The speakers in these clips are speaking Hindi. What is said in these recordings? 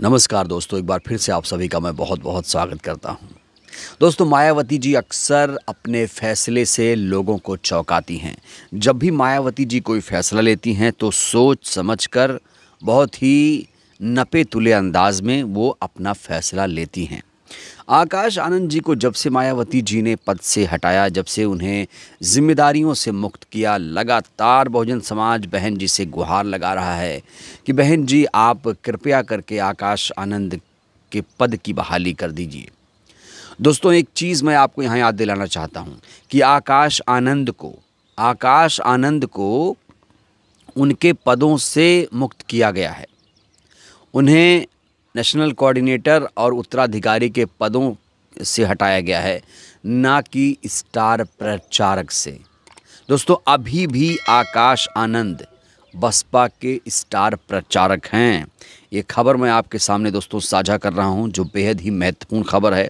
नमस्कार दोस्तों एक बार फिर से आप सभी का मैं बहुत बहुत स्वागत करता हूं। दोस्तों मायावती जी अक्सर अपने फैसले से लोगों को चौंकाती हैं जब भी मायावती जी कोई फैसला लेती हैं तो सोच समझकर बहुत ही नपे तुले अंदाज में वो अपना फैसला लेती हैं आकाश आनंद जी को जब से मायावती जी ने पद से हटाया जब से उन्हें जिम्मेदारियों से मुक्त किया लगातार बहुजन समाज बहन जी से गुहार लगा रहा है कि बहन जी आप कृपया करके आकाश आनंद के पद की बहाली कर दीजिए दोस्तों एक चीज़ मैं आपको यहाँ याद दिलाना चाहता हूँ कि आकाश आनंद को आकाश आनंद को उनके पदों से मुक्त किया गया है उन्हें नेशनल कोऑर्डिनेटर और उत्तराधिकारी के पदों से हटाया गया है ना कि स्टार प्रचारक से दोस्तों अभी भी आकाश आनंद बसपा के स्टार प्रचारक हैं ये खबर मैं आपके सामने दोस्तों साझा कर रहा हूं जो बेहद ही महत्वपूर्ण खबर है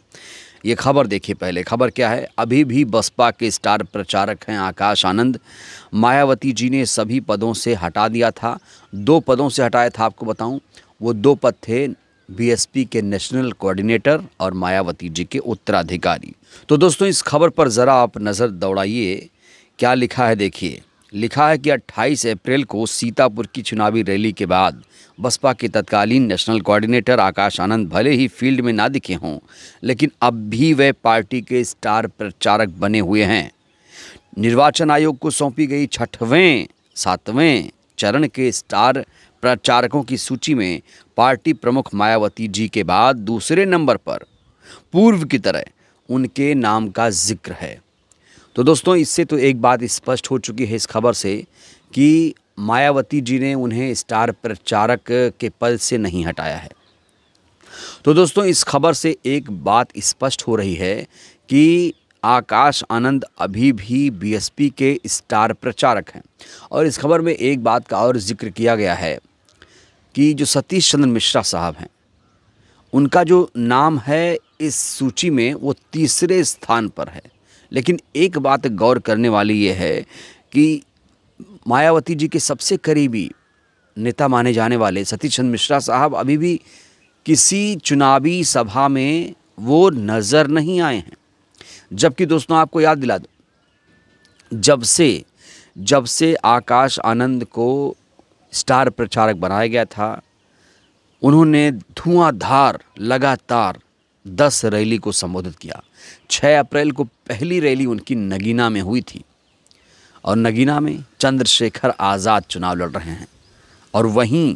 ये खबर देखिए पहले खबर क्या है अभी भी बसपा के स्टार प्रचारक हैं आकाश आनंद मायावती जी ने सभी पदों से हटा दिया था दो पदों से हटाया था आपको बताऊं वो दो पद थे बीएसपी के नेशनल कोऑर्डिनेटर और मायावती जी के उत्तराधिकारी तो दोस्तों इस खबर पर ज़रा आप नज़र दौड़ाइए क्या लिखा है देखिए लिखा है कि 28 अप्रैल को सीतापुर की चुनावी रैली के बाद बसपा के तत्कालीन नेशनल कोऑर्डिनेटर आकाश आनंद भले ही फील्ड में ना दिखे हों लेकिन अब भी वे पार्टी के स्टार प्रचारक बने हुए हैं निर्वाचन आयोग को सौंपी गई छठवें सातवें चरण के स्टार प्रचारकों की सूची में पार्टी प्रमुख मायावती जी के बाद दूसरे नंबर पर पूर्व की तरह उनके नाम का जिक्र है तो दोस्तों इससे तो एक बात स्पष्ट हो चुकी है इस खबर से कि मायावती जी ने उन्हें स्टार प्रचारक के पद से नहीं हटाया है तो दोस्तों इस खबर से एक बात स्पष्ट हो रही है कि आकाश आनंद अभी भी बीएसपी के स्टार प्रचारक हैं और इस खबर में एक बात का और जिक्र किया गया है कि जो सतीश चंद्र मिश्रा साहब हैं उनका जो नाम है इस सूची में वो तीसरे स्थान पर है लेकिन एक बात गौर करने वाली ये है कि मायावती जी के सबसे करीबी नेता माने जाने वाले सतीश चंद्र मिश्रा साहब अभी भी किसी चुनावी सभा में वो नज़र नहीं आए हैं जबकि दोस्तों आपको याद दिला दो जब से जब से आकाश आनंद को स्टार प्रचारक बनाया गया था उन्होंने धुआंधार लगातार दस रैली को संबोधित किया छः अप्रैल को पहली रैली उनकी नगीना में हुई थी और नगीना में चंद्रशेखर आज़ाद चुनाव लड़ रहे हैं और वहीं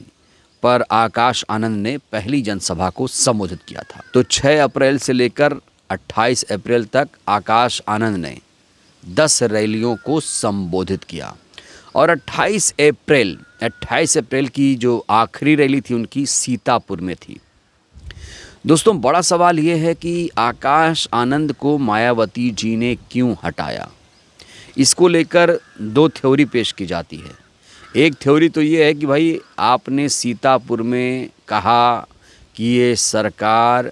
पर आकाश आनंद ने पहली जनसभा को संबोधित किया था तो 6 अप्रैल से लेकर 28 अप्रैल तक आकाश आनंद ने 10 रैलियों को संबोधित किया और 28 अप्रैल 28 अप्रैल की जो आखिरी रैली थी उनकी सीतापुर में थी दोस्तों बड़ा सवाल ये है कि आकाश आनंद को मायावती जी ने क्यों हटाया इसको लेकर दो थ्योरी पेश की जाती है एक थ्योरी तो ये है कि भाई आपने सीतापुर में कहा कि ये सरकार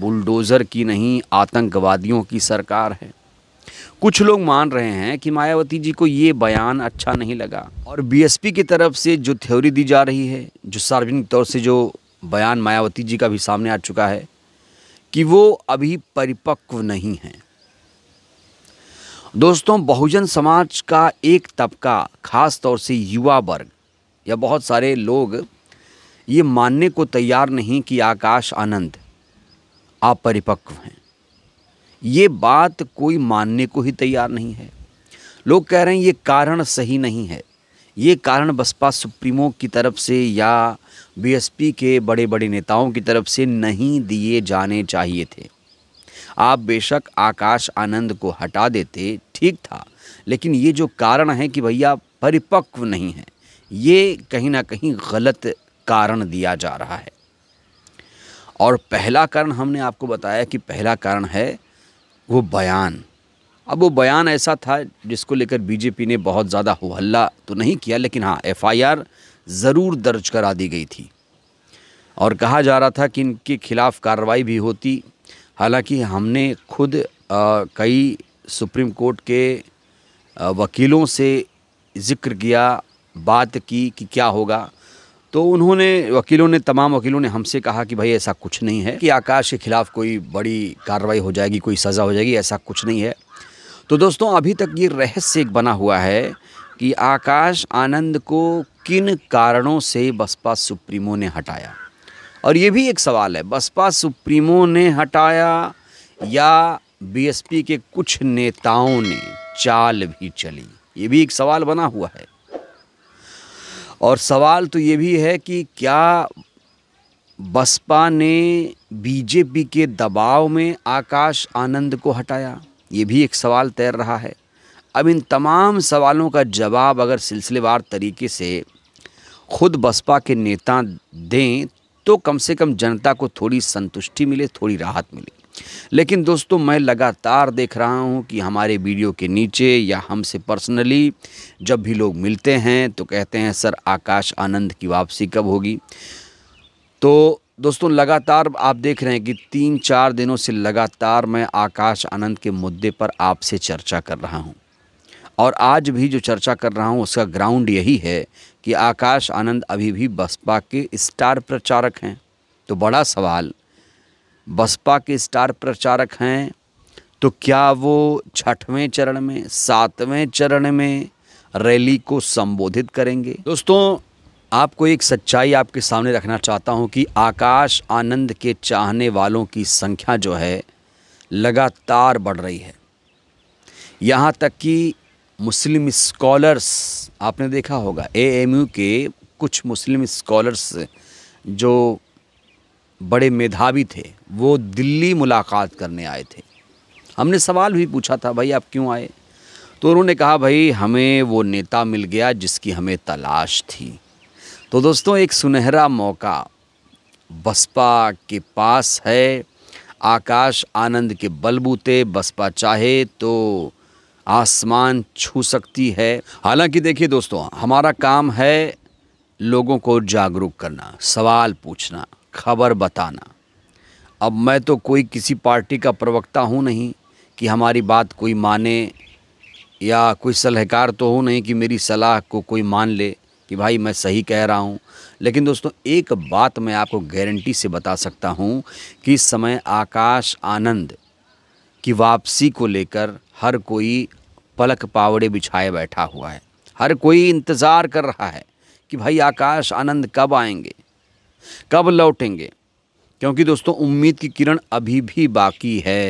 बुलडोज़र की नहीं आतंकवादियों की सरकार है कुछ लोग मान रहे हैं कि मायावती जी को ये बयान अच्छा नहीं लगा और बीएसपी की तरफ से जो थ्योरी दी जा रही है जो सार्वजनिक तौर से जो बयान मायावती जी का भी सामने आ चुका है कि वो अभी परिपक्व नहीं हैं दोस्तों बहुजन समाज का एक तबका खास तौर से युवा वर्ग या बहुत सारे लोग ये मानने को तैयार नहीं कि आकाश आनंद अपरिपक्व हैं ये बात कोई मानने को ही तैयार नहीं है लोग कह रहे हैं ये कारण सही नहीं है ये कारण बसपा सुप्रीमो की तरफ से या बीएसपी के बड़े बड़े नेताओं की तरफ से नहीं दिए जाने चाहिए थे आप बेशक आकाश आनंद को हटा देते ठीक था लेकिन ये जो कारण है कि भैया परिपक्व नहीं है ये कहीं ना कहीं गलत कारण दिया जा रहा है और पहला कारण हमने आपको बताया कि पहला कारण है वो बयान अब वो बयान ऐसा था जिसको लेकर बीजेपी ने बहुत ज़्यादा हो हल्ला तो नहीं किया लेकिन हाँ एफआईआर ज़रूर दर्ज करा दी गई थी और कहा जा रहा था कि इनके खिलाफ़ कार्रवाई भी होती हालांकि हमने खुद आ, कई सुप्रीम कोर्ट के आ, वकीलों से ज़िक्र किया बात की कि क्या होगा तो उन्होंने वकीलों ने तमाम वकीलों ने हमसे कहा कि भाई ऐसा कुछ नहीं है कि आकाश के ख़िलाफ़ कोई बड़ी कार्रवाई हो जाएगी कोई सज़ा हो जाएगी ऐसा कुछ नहीं है तो दोस्तों अभी तक ये रहस्य एक बना हुआ है कि आकाश आनंद को किन कारणों से बसपा सुप्रीमो ने हटाया और ये भी एक सवाल है बसपा सुप्रीमो ने हटाया या बीएसपी के कुछ नेताओं ने चाल भी चली ये भी एक सवाल बना हुआ है और सवाल तो ये भी है कि क्या बसपा ने बीजेपी के दबाव में आकाश आनंद को हटाया ये भी एक सवाल तैर रहा है अब इन तमाम सवालों का जवाब अगर सिलसिलेवार तरीके से खुद बसपा के नेता दें तो कम से कम जनता को थोड़ी संतुष्टि मिले थोड़ी राहत मिले लेकिन दोस्तों मैं लगातार देख रहा हूं कि हमारे वीडियो के नीचे या हमसे पर्सनली जब भी लोग मिलते हैं तो कहते हैं सर आकाश आनंद की वापसी कब होगी तो दोस्तों लगातार आप देख रहे हैं कि तीन चार दिनों से लगातार मैं आकाश आनंद के मुद्दे पर आपसे चर्चा कर रहा हूँ और आज भी जो चर्चा कर रहा हूँ उसका ग्राउंड यही है कि आकाश आनंद अभी भी बसपा के स्टार प्रचारक हैं तो बड़ा सवाल बसपा के स्टार प्रचारक हैं तो क्या वो छठवें चरण में सातवें चरण में रैली को संबोधित करेंगे दोस्तों आपको एक सच्चाई आपके सामने रखना चाहता हूं कि आकाश आनंद के चाहने वालों की संख्या जो है लगातार बढ़ रही है यहाँ तक कि मुस्लिम स्कॉलर्स आपने देखा होगा एएमयू के कुछ मुस्लिम स्कॉलर्स जो बड़े मेधावी थे वो दिल्ली मुलाकात करने आए थे हमने सवाल भी पूछा था भाई आप क्यों आए तो उन्होंने कहा भाई हमें वो नेता मिल गया जिसकी हमें तलाश थी तो दोस्तों एक सुनहरा मौका बसपा के पास है आकाश आनंद के बलबूते बसपा चाहे तो आसमान छू सकती है हालांकि देखिए दोस्तों हमारा काम है लोगों को जागरूक करना सवाल पूछना खबर बताना अब मैं तो कोई किसी पार्टी का प्रवक्ता हूँ नहीं कि हमारी बात कोई माने या कोई सलाहकार तो हूँ नहीं कि मेरी सलाह को कोई मान ले कि भाई मैं सही कह रहा हूँ लेकिन दोस्तों एक बात मैं आपको गारंटी से बता सकता हूँ कि इस समय आकाश आनंद की वापसी को लेकर हर कोई पलक पावड़े बिछाए बैठा हुआ है हर कोई इंतज़ार कर रहा है कि भाई आकाश आनंद कब आएंगे कब लौटेंगे क्योंकि दोस्तों उम्मीद की किरण अभी भी बाकी है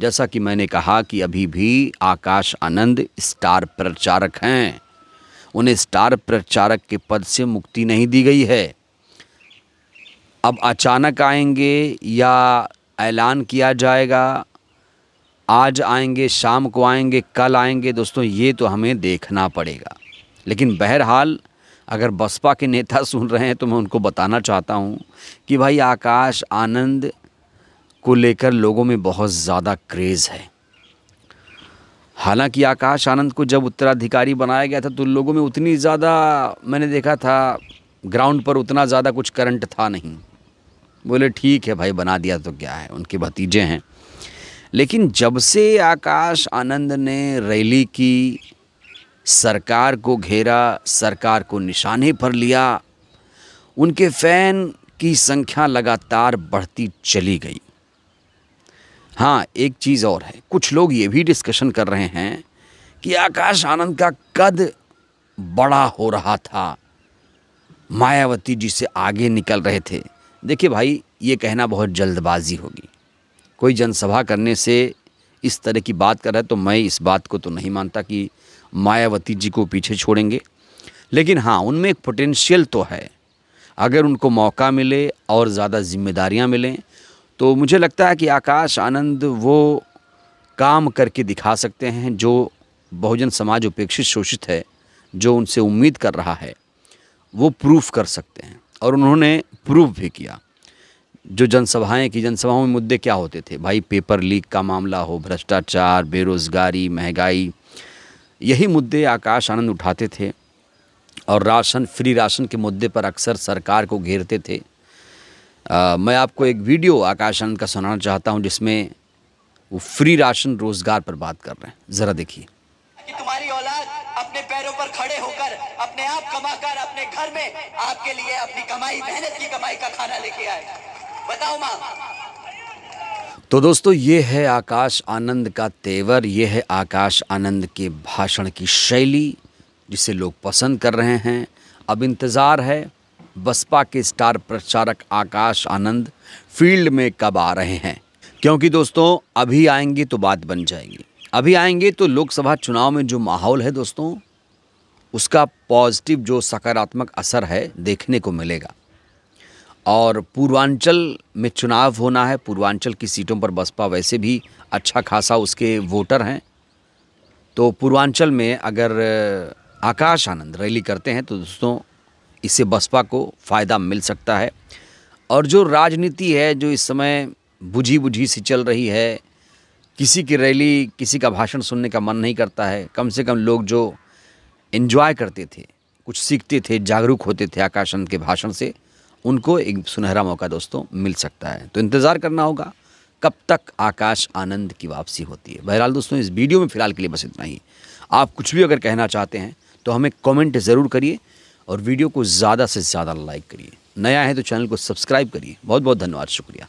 जैसा कि मैंने कहा कि अभी भी आकाश आनंद स्टार प्रचारक हैं उन्हें स्टार प्रचारक के पद से मुक्ति नहीं दी गई है अब अचानक आएंगे या ऐलान किया जाएगा आज आएंगे शाम को आएंगे कल आएंगे दोस्तों ये तो हमें देखना पड़ेगा लेकिन बहरहाल अगर बसपा के नेता सुन रहे हैं तो मैं उनको बताना चाहता हूँ कि भाई आकाश आनंद को लेकर लोगों में बहुत ज़्यादा क्रेज़ है हालांकि आकाश आनंद को जब उत्तराधिकारी बनाया गया था तो लोगों में उतनी ज़्यादा मैंने देखा था ग्राउंड पर उतना ज़्यादा कुछ करंट था नहीं बोले ठीक है भाई बना दिया तो क्या है उनके भतीजे हैं लेकिन जब से आकाश आनंद ने रैली की सरकार को घेरा सरकार को निशाने पर लिया उनके फैन की संख्या लगातार बढ़ती चली गई हाँ एक चीज़ और है कुछ लोग ये भी डिस्कशन कर रहे हैं कि आकाश आनंद का कद बड़ा हो रहा था मायावती जी से आगे निकल रहे थे देखिए भाई ये कहना बहुत जल्दबाजी होगी कोई जनसभा करने से इस तरह की बात कर रहा है तो मैं इस बात को तो नहीं मानता कि मायावती जी को पीछे छोड़ेंगे लेकिन हाँ उनमें एक पोटेंशियल तो है अगर उनको मौका मिले और ज़्यादा जिम्मेदारियाँ मिलें तो मुझे लगता है कि आकाश आनंद वो काम करके दिखा सकते हैं जो बहुजन समाज उपेक्षित शोषित है जो उनसे उम्मीद कर रहा है वो प्रूफ कर सकते हैं और उन्होंने प्रूफ भी किया जो जनसभाएं की जनसभाओं में मुद्दे क्या होते थे भाई पेपर लीक का मामला हो भ्रष्टाचार बेरोज़गारी महंगाई यही मुद्दे आकाश आनंद उठाते थे और राशन फ्री राशन के मुद्दे पर अक्सर सरकार को घेरते थे आ, मैं आपको एक वीडियो आकाश आनंद का सुनाना चाहता हूं जिसमें वो फ्री राशन रोज़गार पर बात कर रहे हैं ज़रा देखिए पैरों पर खड़े होकर अपने आप कमाकर अपने घर में आपके लिए अपनी कमाई मेहनत की कमाई का खाना लेके आए बताओ माँ तो दोस्तों ये है आकाश आनंद का तेवर ये है आकाश आनंद के भाषण की शैली जिसे लोग पसंद कर रहे हैं अब इंतज़ार है बसपा के स्टार प्रचारक आकाश आनंद फील्ड में कब आ रहे हैं क्योंकि दोस्तों अभी आएंगे तो बात बन जाएगी अभी आएंगे तो लोकसभा चुनाव में जो माहौल है दोस्तों उसका पॉजिटिव जो सकारात्मक असर है देखने को मिलेगा और पूर्वांचल में चुनाव होना है पूर्वांचल की सीटों पर बसपा वैसे भी अच्छा खासा उसके वोटर हैं तो पूर्वांचल में अगर आकाश आनंद रैली करते हैं तो दोस्तों इससे बसपा को फ़ायदा मिल सकता है और जो राजनीति है जो इस समय बुझी बुझी सी चल रही है किसी की रैली किसी का भाषण सुनने का मन नहीं करता है कम से कम लोग जो इन्जॉय करते थे कुछ सीखते थे जागरूक होते थे आकाश आनंद के भाषण से उनको एक सुनहरा मौका दोस्तों मिल सकता है तो इंतज़ार करना होगा कब तक आकाश आनंद की वापसी होती है बहरहाल दोस्तों इस वीडियो में फ़िलहाल के लिए बस इतना ही आप कुछ भी अगर कहना चाहते हैं तो हमें कमेंट ज़रूर करिए और वीडियो को ज़्यादा से ज़्यादा लाइक करिए नया है तो चैनल को सब्सक्राइब करिए बहुत बहुत धन्यवाद शुक्रिया